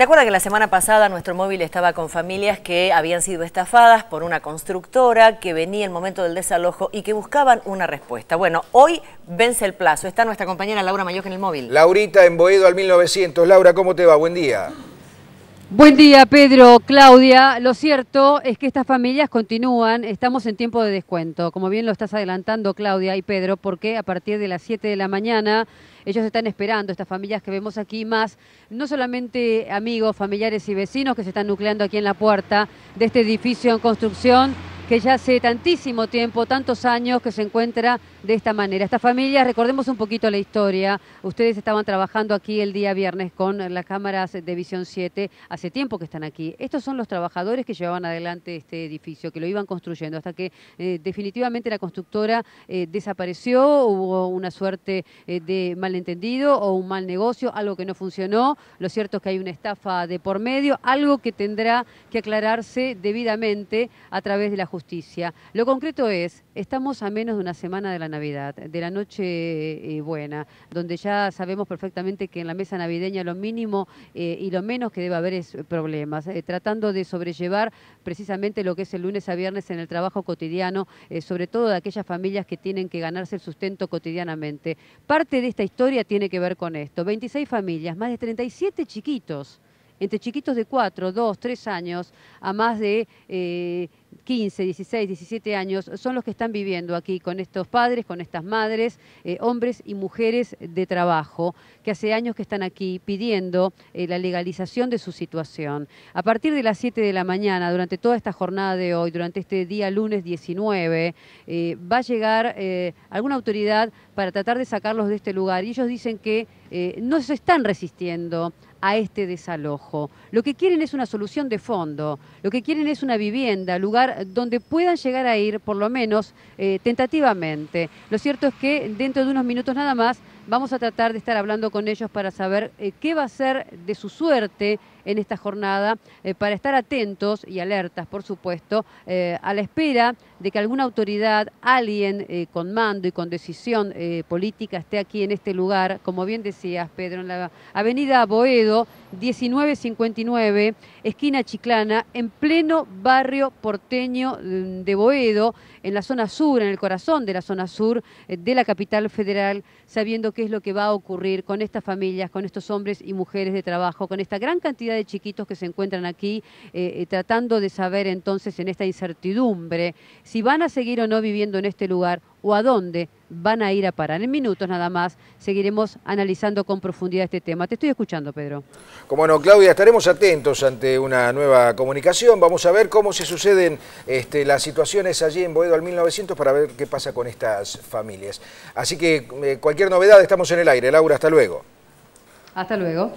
¿Te acuerdas que la semana pasada nuestro móvil estaba con familias que habían sido estafadas por una constructora que venía el momento del desalojo y que buscaban una respuesta? Bueno, hoy vence el plazo. Está nuestra compañera Laura Mayoc en el móvil. Laurita en Boedo al 1900. Laura, ¿cómo te va? Buen día. Buen día, Pedro, Claudia. Lo cierto es que estas familias continúan, estamos en tiempo de descuento, como bien lo estás adelantando, Claudia y Pedro, porque a partir de las 7 de la mañana ellos están esperando, estas familias que vemos aquí más, no solamente amigos, familiares y vecinos que se están nucleando aquí en la puerta de este edificio en construcción que ya hace tantísimo tiempo, tantos años que se encuentra de esta manera. Esta familia, recordemos un poquito la historia, ustedes estaban trabajando aquí el día viernes con las cámaras de Visión 7, hace tiempo que están aquí. Estos son los trabajadores que llevaban adelante este edificio, que lo iban construyendo, hasta que eh, definitivamente la constructora eh, desapareció, hubo una suerte eh, de malentendido o un mal negocio, algo que no funcionó. Lo cierto es que hay una estafa de por medio, algo que tendrá que aclararse debidamente a través de la justicia. Lo concreto es, Estamos a menos de una semana de la Navidad, de la noche eh, buena, donde ya sabemos perfectamente que en la mesa navideña lo mínimo eh, y lo menos que debe haber es problemas, eh, tratando de sobrellevar precisamente lo que es el lunes a viernes en el trabajo cotidiano, sobre todo de aquellas familias que tienen que ganarse el sustento cotidianamente. Parte de esta historia tiene que ver con esto. 26 familias, más de 37 chiquitos entre chiquitos de 4, 2, 3 años a más de 15, 16, 17 años son los que están viviendo aquí con estos padres, con estas madres, eh, hombres y mujeres de trabajo, que hace años que están aquí pidiendo eh, la legalización de su situación. A partir de las 7 de la mañana, durante toda esta jornada de hoy, durante este día lunes 19, eh, va a llegar alguna autoridad para tratar de sacarlos de este lugar. Y ellos dicen que no se están resistiendo a este desalojo. Lo que quieren es una solución de fondo, lo que quieren es una vivienda, lugar donde puedan llegar a ir, por lo menos eh, tentativamente. Lo cierto es que dentro de unos minutos nada más Vamos a tratar de estar hablando con ellos para saber eh, qué va a ser de su suerte en esta jornada, eh, para estar atentos y alertas, por supuesto, eh, a la espera de que alguna autoridad, alguien con mando y con decisión política esté aquí en este lugar, como bien decías, Pedro, en la avenida Boedo, 1959, esquina Chiclana, en pleno barrio porteño mm, de Boedo, en la zona sur, en el corazón de la zona sur de la capital federal, sabiendo que qué es lo que va a ocurrir con estas familias, con estos hombres y mujeres de trabajo, con esta gran cantidad de chiquitos que se encuentran aquí, eh, eh, tratando de saber entonces en esta incertidumbre si van a seguir o no viviendo en este lugar o a dónde van a ir a parar. En minutos nada más seguiremos analizando con profundidad este tema. Te estoy escuchando, Pedro. Como no, Claudia, estaremos atentos ante una nueva comunicación. Vamos a ver cómo se suceden este, las situaciones allí en Boedo al 1900 para ver qué pasa con estas familias. Así que eh, cualquier novedad estamos en el aire. Laura, hasta luego. Hasta luego.